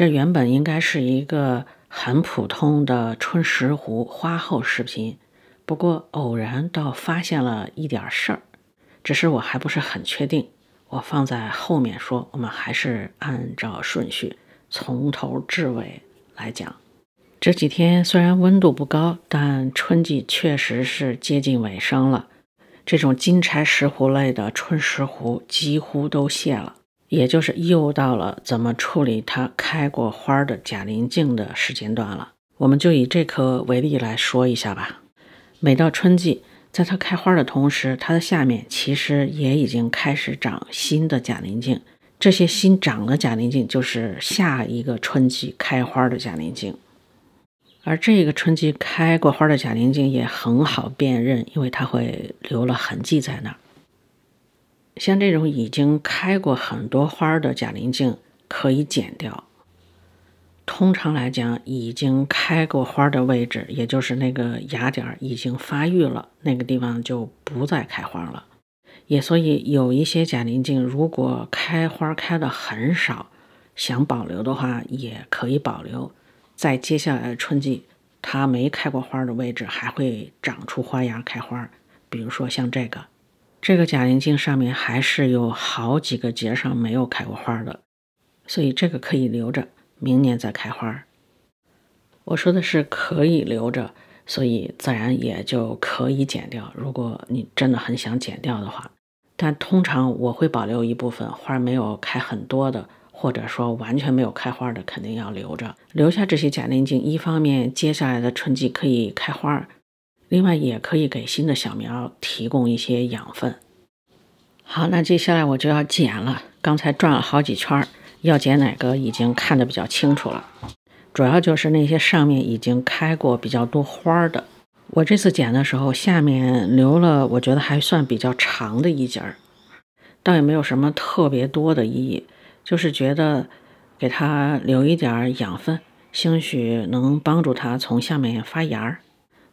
这原本应该是一个很普通的春石斛花后视频，不过偶然倒发现了一点事儿，只是我还不是很确定，我放在后面说。我们还是按照顺序从头至尾来讲。这几天虽然温度不高，但春季确实是接近尾声了。这种金钗石斛类的春石斛几乎都谢了。也就是又到了怎么处理它开过花的假鳞茎的时间段了，我们就以这棵为例来说一下吧。每到春季，在它开花的同时，它的下面其实也已经开始长新的假鳞茎，这些新长的假鳞茎就是下一个春季开花的假鳞茎，而这个春季开过花的假鳞茎也很好辨认，因为它会留了痕迹在那儿。像这种已经开过很多花的假鳞茎可以剪掉。通常来讲，已经开过花的位置，也就是那个芽点已经发育了，那个地方就不再开花了。也所以，有一些假鳞茎如果开花开的很少，想保留的话，也可以保留。在接下来的春季，它没开过花的位置还会长出花芽开花。比如说像这个。这个假鳞茎上面还是有好几个节上没有开过花的，所以这个可以留着，明年再开花。我说的是可以留着，所以自然也就可以剪掉。如果你真的很想剪掉的话，但通常我会保留一部分花没有开很多的，或者说完全没有开花的，肯定要留着。留下这些假鳞茎，一方面接下来的春季可以开花。另外也可以给新的小苗提供一些养分。好，那接下来我就要剪了。刚才转了好几圈儿，要剪哪个已经看得比较清楚了。主要就是那些上面已经开过比较多花的。我这次剪的时候，下面留了，我觉得还算比较长的一截儿，倒也没有什么特别多的意义，就是觉得给它留一点养分，兴许能帮助它从下面发芽儿。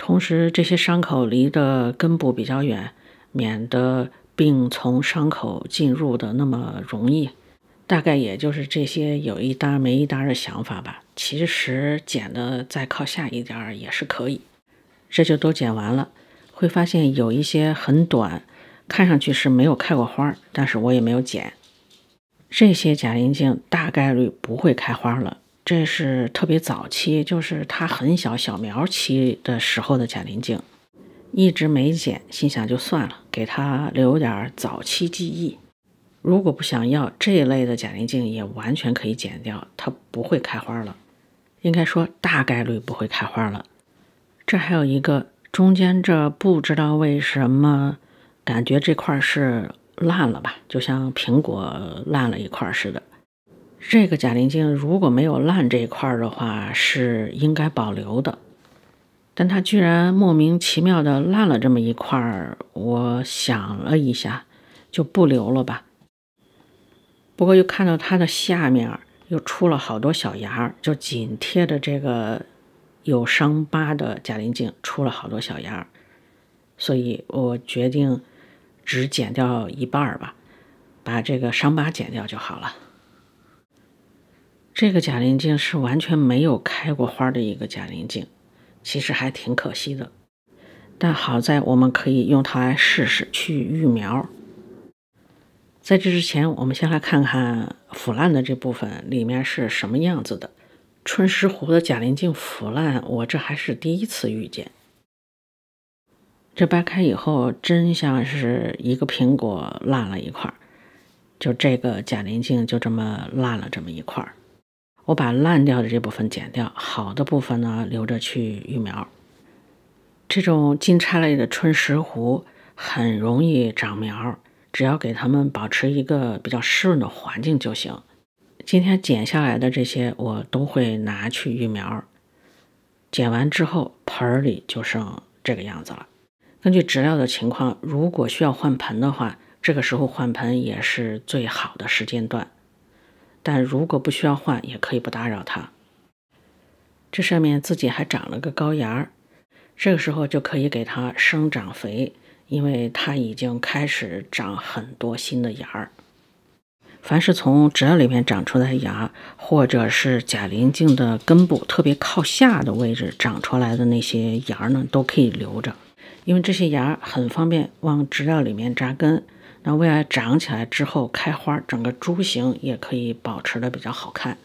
同时，这些伤口离的根部比较远，免得病从伤口进入的那么容易。大概也就是这些有一搭没一搭的想法吧。其实剪的再靠下一点儿也是可以。这就都剪完了，会发现有一些很短，看上去是没有开过花，但是我也没有剪，这些假鳞茎大概率不会开花了。这是特别早期，就是它很小小苗期的时候的假鳞茎，一直没剪，心想就算了，给它留点早期记忆。如果不想要这一类的假鳞茎，也完全可以剪掉，它不会开花了，应该说大概率不会开花了。这还有一个中间，这不知道为什么，感觉这块是烂了吧，就像苹果烂了一块似的。这个假鳞茎如果没有烂这一块儿的话，是应该保留的。但它居然莫名其妙的烂了这么一块儿，我想了一下，就不留了吧。不过又看到它的下面又出了好多小芽儿，就紧贴着这个有伤疤的假鳞茎出了好多小芽儿，所以我决定只剪掉一半儿吧，把这个伤疤剪掉就好了。这个假鳞茎是完全没有开过花的一个假鳞茎，其实还挺可惜的。但好在我们可以用它来试试去育苗。在这之前，我们先来看看腐烂的这部分里面是什么样子的。春石斛的假鳞茎腐烂，我这还是第一次遇见。这掰开以后，真像是一个苹果烂了一块儿，就这个假鳞茎就这么烂了这么一块儿。我把烂掉的这部分剪掉，好的部分呢留着去育苗。这种金钗类的春石斛很容易长苗，只要给它们保持一个比较湿润的环境就行。今天剪下来的这些我都会拿去育苗。剪完之后，盆儿里就剩这个样子了。根据植料的情况，如果需要换盆的话，这个时候换盆也是最好的时间段。但如果不需要换，也可以不打扰它。这上面自己还长了个高芽儿，这个时候就可以给它生长肥，因为它已经开始长很多新的芽儿。凡是从植料里面长出来的芽，或者是假鳞茎的根部特别靠下的位置长出来的那些芽儿呢，都可以留着，因为这些芽儿很方便往植料里面扎根。那未来长起来之后开花，整个株形也可以保持的比较好看，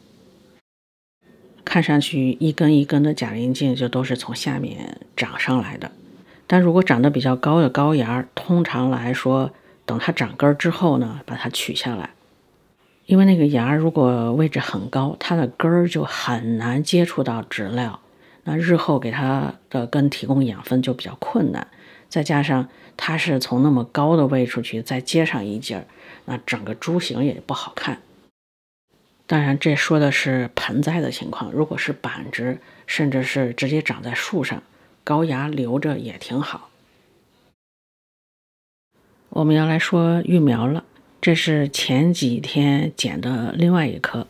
看上去一根一根的假鳞茎就都是从下面长上来的。但如果长得比较高的高芽，通常来说，等它长根儿之后呢，把它取下来，因为那个芽如果位置很高，它的根儿就很难接触到植料，那日后给它的根提供养分就比较困难。再加上它是从那么高的位出去，再接上一节儿，那整个株形也不好看。当然，这说的是盆栽的情况。如果是板植，甚至是直接长在树上，高芽留着也挺好。我们要来说育苗了。这是前几天剪的另外一棵，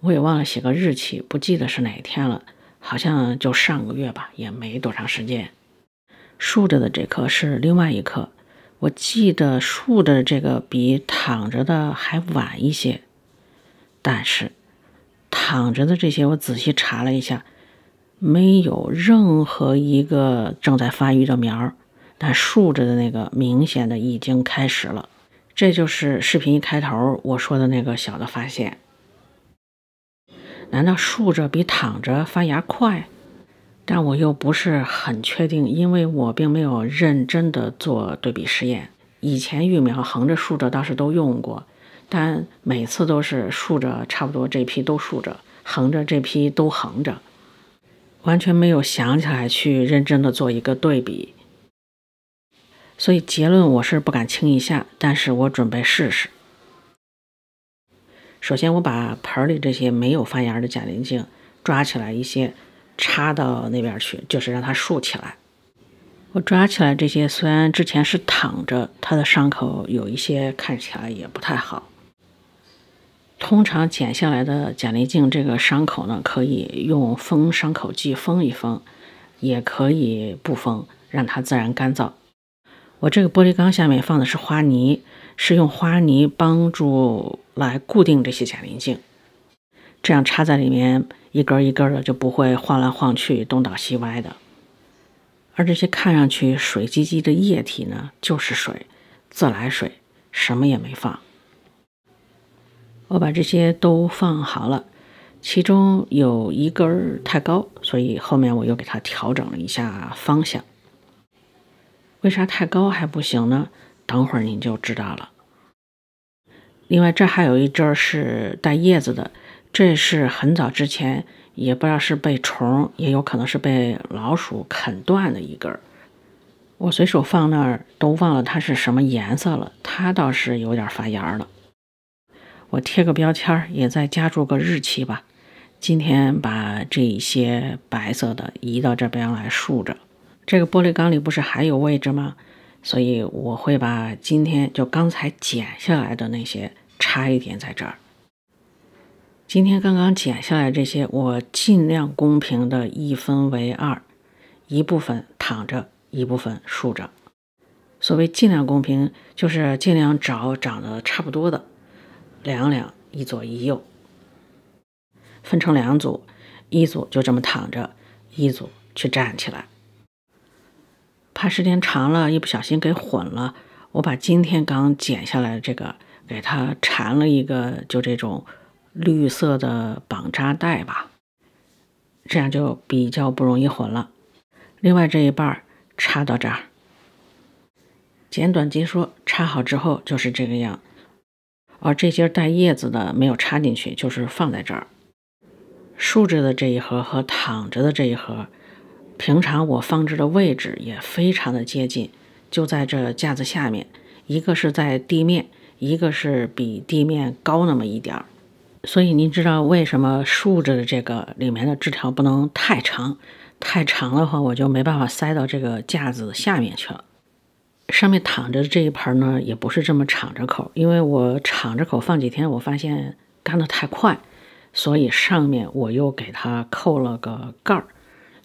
我也忘了写个日期，不记得是哪天了，好像就上个月吧，也没多长时间。竖着的这棵是另外一棵，我记得竖着这个比躺着的还晚一些，但是躺着的这些我仔细查了一下，没有任何一个正在发育的苗儿，但竖着的那个明显的已经开始了。这就是视频一开头我说的那个小的发现，难道竖着比躺着发芽快？但我又不是很确定，因为我并没有认真的做对比实验。以前育苗横着竖着倒是都用过，但每次都是竖着，差不多这批都竖着，横着这批都横着，完全没有想起来去认真的做一个对比。所以结论我是不敢轻易下，但是我准备试试。首先我把盆里这些没有发芽的假鳞茎抓起来一些。插到那边去，就是让它竖起来。我抓起来这些，虽然之前是躺着，它的伤口有一些看起来也不太好。通常剪下来的假鳞茎这个伤口呢，可以用封伤口剂封一封，也可以不封，让它自然干燥。我这个玻璃缸下面放的是花泥，是用花泥帮助来固定这些假鳞茎。这样插在里面一根一根的，就不会晃来晃去、东倒西歪的。而这些看上去水唧唧的液体呢，就是水，自来水，什么也没放。我把这些都放好了，其中有一根太高，所以后面我又给它调整了一下方向。为啥太高还不行呢？等会儿您就知道了。另外，这还有一只是带叶子的。这是很早之前，也不知道是被虫，也有可能是被老鼠啃断的一根儿。我随手放那儿，都忘了它是什么颜色了。它倒是有点发芽了。我贴个标签儿，也再加注个日期吧。今天把这些白色的移到这边来竖着。这个玻璃缸里不是还有位置吗？所以我会把今天就刚才剪下来的那些插一点在这儿。今天刚刚剪下来这些，我尽量公平的一分为二，一部分躺着，一部分竖着。所谓尽量公平，就是尽量找长得差不多的，两两一左一右，分成两组，一组就这么躺着，一组去站起来。怕时间长了，一不小心给混了，我把今天刚剪下来的这个，给它缠了一个，就这种。绿色的绑扎带吧，这样就比较不容易混了。另外这一半儿插到这儿。简短即说，插好之后就是这个样。而这些带叶子的没有插进去，就是放在这儿。竖着的这一盒和躺着的这一盒，平常我放置的位置也非常的接近，就在这架子下面。一个是在地面，一个是比地面高那么一点儿。所以您知道为什么竖着的这个里面的枝条不能太长？太长的话，我就没办法塞到这个架子下面去了。上面躺着这一盆呢，也不是这么敞着口，因为我敞着口放几天，我发现干的太快，所以上面我又给它扣了个盖儿，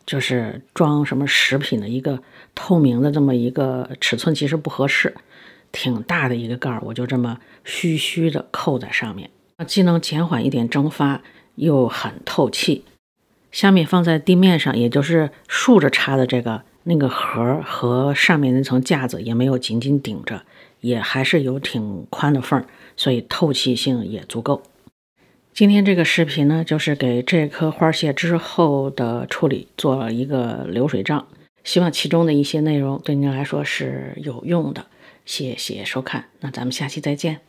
就是装什么食品的一个透明的这么一个尺寸其实不合适，挺大的一个盖儿，我就这么虚虚的扣在上面。既能减缓一点蒸发，又很透气。下面放在地面上，也就是竖着插的这个那个盒和上面那层架子也没有紧紧顶着，也还是有挺宽的缝，所以透气性也足够。今天这个视频呢，就是给这棵花蟹之后的处理做了一个流水账，希望其中的一些内容对您来说是有用的。谢谢收看，那咱们下期再见。